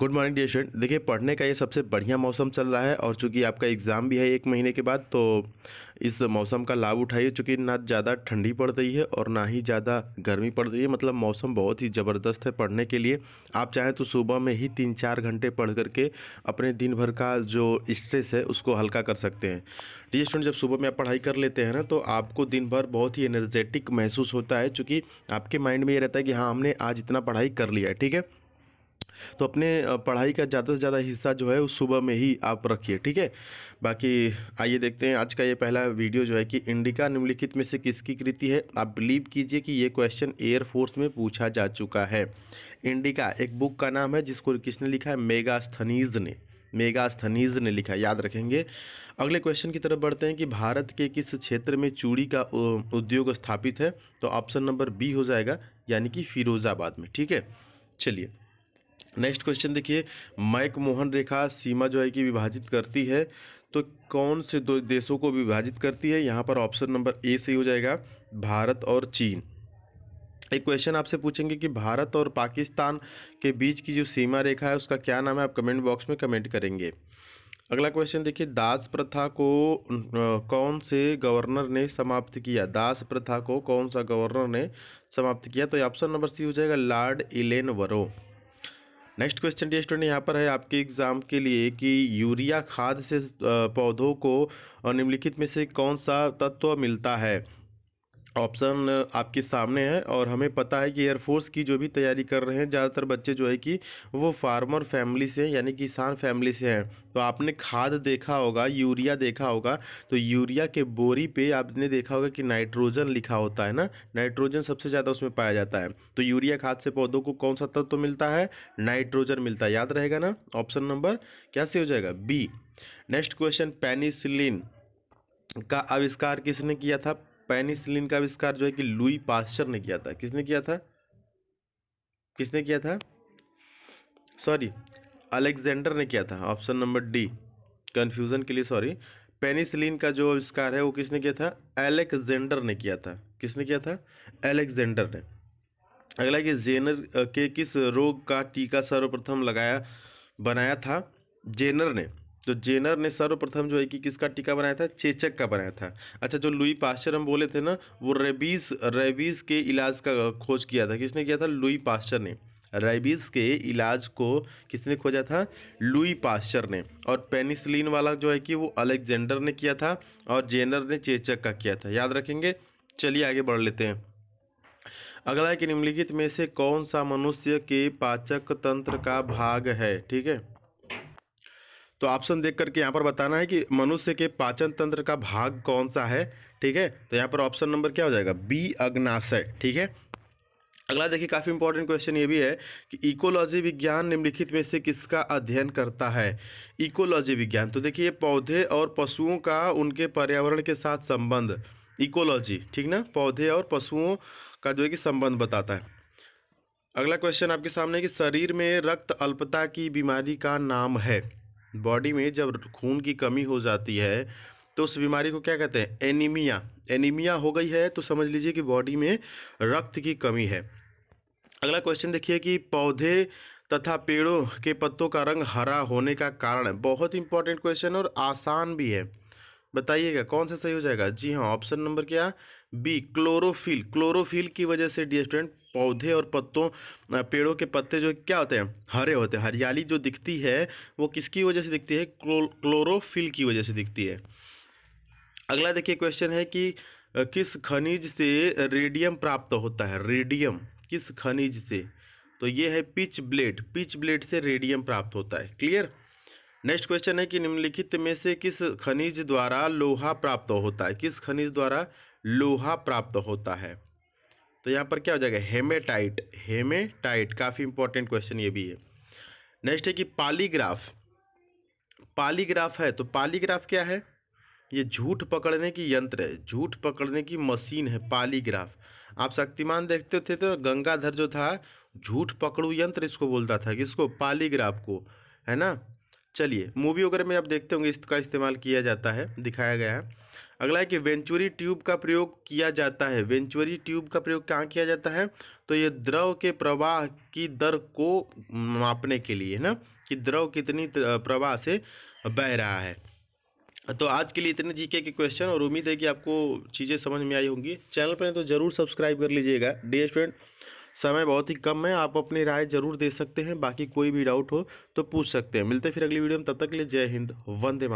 good morning dear student देखिए पढ़ने का ये सबसे बढ़िया मौसम चल रहा है और चूंकि आपका एग्ज़ाम भी है एक महीने के बाद तो इस मौसम का लाभ उठाइए चूंकि ना ज़्यादा ठंडी पड़ रही है और ना ही ज़्यादा गर्मी पड़ रही है मतलब मौसम बहुत ही ज़बरदस्त है पढ़ने के लिए आप चाहें तो सुबह में ही तीन चार घंटे पढ़ करके अपने दिन भर का जो स्ट्रेस है उसको हल्का कर सकते हैं डियर स्टूडेंट जब सुबह में आप पढ़ाई कर लेते हैं ना तो आपको दिन भर बहुत ही एनर्जेटिक महसूस होता है चूँकि आपके माइंड में ये रहता है कि हाँ हमने आज इतना पढ़ाई कर लिया है ठीक है तो अपने पढ़ाई का ज़्यादा से ज़्यादा हिस्सा जो है उस सुबह में ही आप रखिए ठीक है बाकी आइए देखते हैं आज का ये पहला वीडियो जो है कि इंडिका निम्नलिखित में से किसकी कृति है आप बिलीव कीजिए कि ये क्वेश्चन एयरफोर्स में पूछा जा चुका है इंडिका एक बुक का नाम है जिसको किसने लिखा है मेगास्थनीज ने मेगास्थनीज ने लिखा याद रखेंगे अगले क्वेश्चन की तरफ बढ़ते हैं कि भारत के किस क्षेत्र में चूड़ी का उद्योग स्थापित है तो ऑप्शन नंबर बी हो जाएगा यानी कि फिरोज़ाबाद में ठीक है चलिए नेक्स्ट क्वेश्चन देखिए माइक मोहन रेखा सीमा जो है कि विभाजित करती है तो कौन से दो देशों को विभाजित करती है यहाँ पर ऑप्शन नंबर ए सही हो जाएगा भारत और चीन एक क्वेश्चन आपसे पूछेंगे कि भारत और पाकिस्तान के बीच की जो सीमा रेखा है उसका क्या नाम है आप कमेंट बॉक्स में कमेंट करेंगे अगला क्वेश्चन देखिए दास प्रथा को कौन से गवर्नर ने समाप्त किया दास प्रथा को कौन सा गवर्नर ने समाप्त किया तो ये ऑप्शन नंबर सी हो जाएगा लॉर्ड इलेन वरो नेक्स्ट क्वेश्चन डी स्टूडेंट यहाँ पर है आपके एग्जाम के लिए कि यूरिया खाद से पौधों को निम्नलिखित में से कौन सा तत्व मिलता है ऑप्शन आपके सामने है और हमें पता है कि एयरफोर्स की जो भी तैयारी कर रहे हैं ज़्यादातर बच्चे जो है कि वो फार्मर फैमिली से यानी किसान फैमिली से हैं तो आपने खाद देखा होगा यूरिया देखा होगा तो यूरिया के बोरी पे आपने देखा होगा कि नाइट्रोजन लिखा होता है ना नाइट्रोजन सबसे ज़्यादा उसमें पाया जाता है तो यूरिया खाद से पौधों को कौन सा तत्व तो मिलता है नाइट्रोजन मिलता है याद रहेगा ना ऑप्शन नंबर क्या हो जाएगा बी नेक्स्ट क्वेश्चन पेनिसिलिन का आविष्कार किसने किया था पेनिसिलिन का आविष्कार जो है कि लुई पास्चर ने किया था किसने किया था किसने किया था सॉरी अलेक्जेंडर ने किया था ऑप्शन नंबर डी कन्फ्यूज़न के लिए सॉरी पेनिसिलिन का जो आविष्कार है वो किसने किया था एलेक्जेंडर ने किया था किसने किया था एलेक्जेंडर ने अगला कि जेनर के किस रोग का टीका सर्वप्रथम लगाया बनाया था जेनर ने तो जेनर ने सर्वप्रथम जो है कि किसका टीका बनाया था चेचक का बनाया था अच्छा जो लुई पास्चर हम बोले थे ना वो रेबीज रेबीज के इलाज का खोज किया था किसने किया था लुई पास्चर ने रेबीज के इलाज को किसने खोजा था लुई पास्चर ने और पेनिसलिन वाला जो है कि वो अलेक्जेंडर ने किया था और जेनर ने चेचक का किया था याद रखेंगे चलिए आगे बढ़ लेते हैं अगला है कि निम्नलिखित में से कौन सा मनुष्य के पाचक तंत्र का भाग है ठीक है तो ऑप्शन देख करके यहाँ पर बताना है कि मनुष्य के पाचन तंत्र का भाग कौन सा है ठीक है तो यहाँ पर ऑप्शन नंबर क्या हो जाएगा बी अग्नाशय ठीक है अगला देखिए काफ़ी इंपॉर्टेंट क्वेश्चन ये भी है कि इकोलॉजी विज्ञान निम्नलिखित में से किसका अध्ययन करता है इकोलॉजी विज्ञान तो देखिए पौधे और पशुओं का उनके पर्यावरण के साथ संबंध इकोलॉजी ठीक ना पौधे और पशुओं का जो है कि संबंध बताता है अगला क्वेश्चन आपके सामने है कि शरीर में रक्त अल्पता की बीमारी का नाम है बॉडी में जब खून की कमी हो जाती है तो उस बीमारी को क्या कहते हैं एनीमिया एनीमिया हो गई है तो समझ लीजिए कि बॉडी में रक्त की कमी है अगला क्वेश्चन देखिए कि पौधे तथा पेड़ों के पत्तों का रंग हरा होने का कारण बहुत इंपॉर्टेंट क्वेश्चन और आसान भी है बताइएगा कौन सा सही हो जाएगा जी हाँ ऑप्शन नंबर क्या बी क्लोरोफिल क्लोरोफिल की वजह से डी स्टूडेंट पौधे और पत्तों पेड़ों के पत्ते जो क्या होते हैं हरे होते हैं हरियाली जो दिखती है वो किसकी वजह से दिखती है क्लो, क्लोरोफिल की वजह से दिखती है अगला देखिए क्वेश्चन है कि किस खनिज से रेडियम प्राप्त होता है रेडियम किस खनिज से तो ये है पिच ब्लेड पिच ब्लेड से रेडियम प्राप्त होता है क्लियर नेक्स्ट क्वेश्चन है कि निम्नलिखित में से किस खनिज द्वारा लोहा प्राप्त होता है किस खनिज द्वारा लोहा प्राप्त होता है तो यहाँ पर क्या हो जाएगा हेमेटाइट हेमेटाइट काफ़ी इंपॉर्टेंट क्वेश्चन ये भी है नेक्स्ट है कि पालीग्राफ पालीग्राफ है तो पालीग्राफ क्या है ये झूठ पकड़ने की यंत्र है झूठ पकड़ने की मशीन है पालीग्राफ आप शक्तिमान देखते थे तो गंगाधर जो था झूठ पकड़ू यंत्र इसको बोलता था किसको पालीग्राफ को है ना चलिए मूवी वगैरह में आप देखते होंगे इसका इस्तेमाल किया जाता है दिखाया गया है अगला है कि वेंचुरी ट्यूब का प्रयोग किया जाता है वेंचुरी ट्यूब का प्रयोग कहाँ किया जाता है तो ये द्रव के प्रवाह की दर को मापने के लिए है ना कि द्रव कितनी प्रवाह से बह रहा है तो आज के लिए इतने जीके के क्वेश्चन और उम्मीद है कि आपको चीज़ें समझ में आई होंगी चैनल पर तो ज़रूर सब्सक्राइब कर लीजिएगा डी स्टूडेंट समय बहुत ही कम है आप अपनी राय जरूर दे सकते हैं बाकी कोई भी डाउट हो तो पूछ सकते हैं मिलते फिर अगली वीडियो में तब तक के लिए जय हिंद वंदे मातरम